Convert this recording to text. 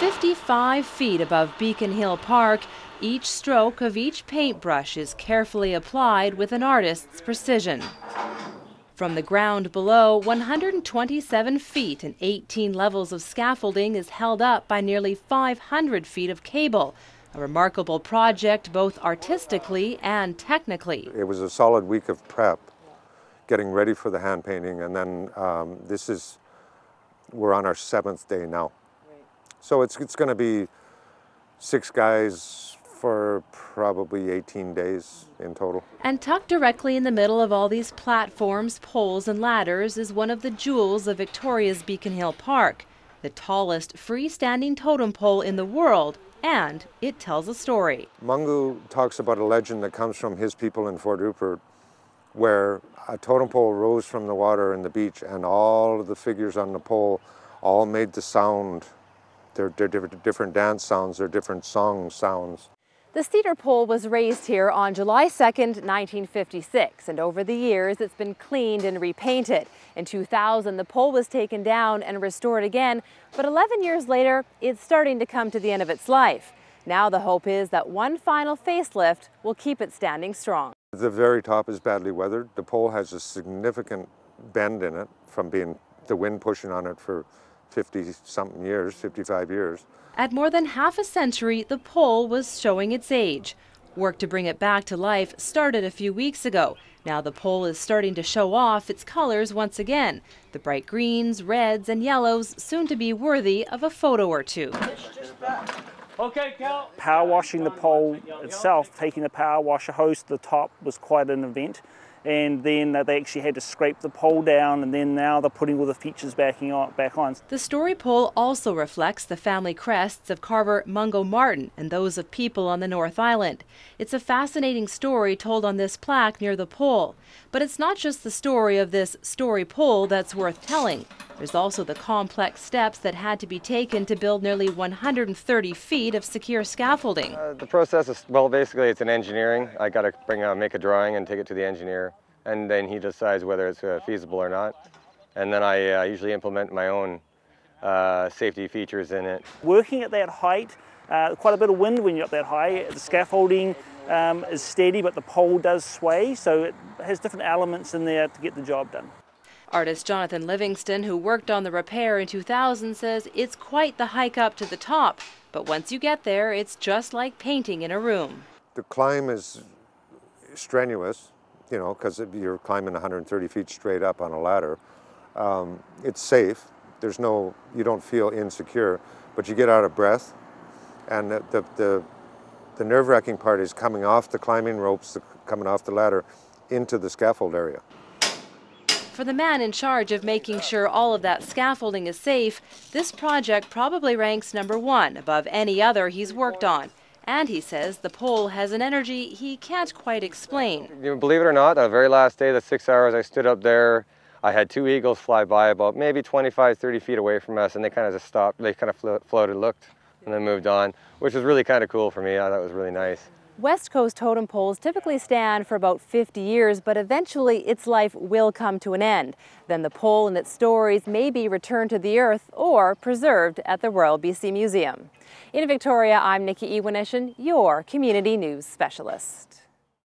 55 feet above Beacon Hill Park, each stroke of each paintbrush is carefully applied with an artist's precision. From the ground below, 127 feet and 18 levels of scaffolding is held up by nearly 500 feet of cable, a remarkable project both artistically and technically. It was a solid week of prep, getting ready for the hand painting, and then um, this is, we're on our seventh day now. So it's, it's going to be six guys for probably 18 days in total. And tucked directly in the middle of all these platforms, poles, and ladders is one of the jewels of Victoria's Beacon Hill Park, the tallest freestanding totem pole in the world, and it tells a story. Mungu talks about a legend that comes from his people in Fort Rupert where a totem pole rose from the water in the beach and all of the figures on the pole all made the sound they're, they're different dance sounds, they're different song sounds. The cedar pole was raised here on July 2nd, 1956, and over the years it's been cleaned and repainted. In 2000, the pole was taken down and restored again, but 11 years later, it's starting to come to the end of its life. Now the hope is that one final facelift will keep it standing strong. The very top is badly weathered. The pole has a significant bend in it from being the wind pushing on it for 50 something years, 55 years. At more than half a century, the pole was showing its age. Work to bring it back to life started a few weeks ago. Now the pole is starting to show off its colors once again. The bright greens, reds, and yellows soon to be worthy of a photo or two. Okay, Cal. Power washing the pole itself, taking the power washer hose to the top was quite an event and then they actually had to scrape the pole down and then now they're putting all the features backing on, back on. The story pole also reflects the family crests of carver Mungo Martin and those of people on the North Island. It's a fascinating story told on this plaque near the pole. But it's not just the story of this story pole that's worth telling. There's also the complex steps that had to be taken to build nearly 130 feet of secure scaffolding. Uh, the process is, well, basically it's an engineering. I got to bring a, uh, make a drawing and take it to the engineer and then he decides whether it's uh, feasible or not. And then I uh, usually implement my own uh, safety features in it. Working at that height, uh, quite a bit of wind when you're up that high. The scaffolding um, is steady, but the pole does sway, so it has different elements in there to get the job done. Artist Jonathan Livingston, who worked on the repair in 2000, says it's quite the hike up to the top, but once you get there, it's just like painting in a room. The climb is strenuous, you know, because you're climbing 130 feet straight up on a ladder. Um, it's safe. There's no, you don't feel insecure, but you get out of breath. And the, the, the, the nerve-wracking part is coming off the climbing ropes, the, coming off the ladder, into the scaffold area. For the man in charge of making sure all of that scaffolding is safe, this project probably ranks number one above any other he's worked on. And he says the pole has an energy he can't quite explain. Believe it or not, the very last day, the six hours I stood up there, I had two eagles fly by about maybe 25, 30 feet away from us, and they kind of just stopped. They kind of floated, looked, and then moved on, which was really kind of cool for me. I thought it was really nice. West Coast totem poles typically stand for about 50 years, but eventually its life will come to an end. Then the pole and its stories may be returned to the earth or preserved at the Royal BC Museum. In Victoria, I'm Nikki Ewanishin, your Community News Specialist.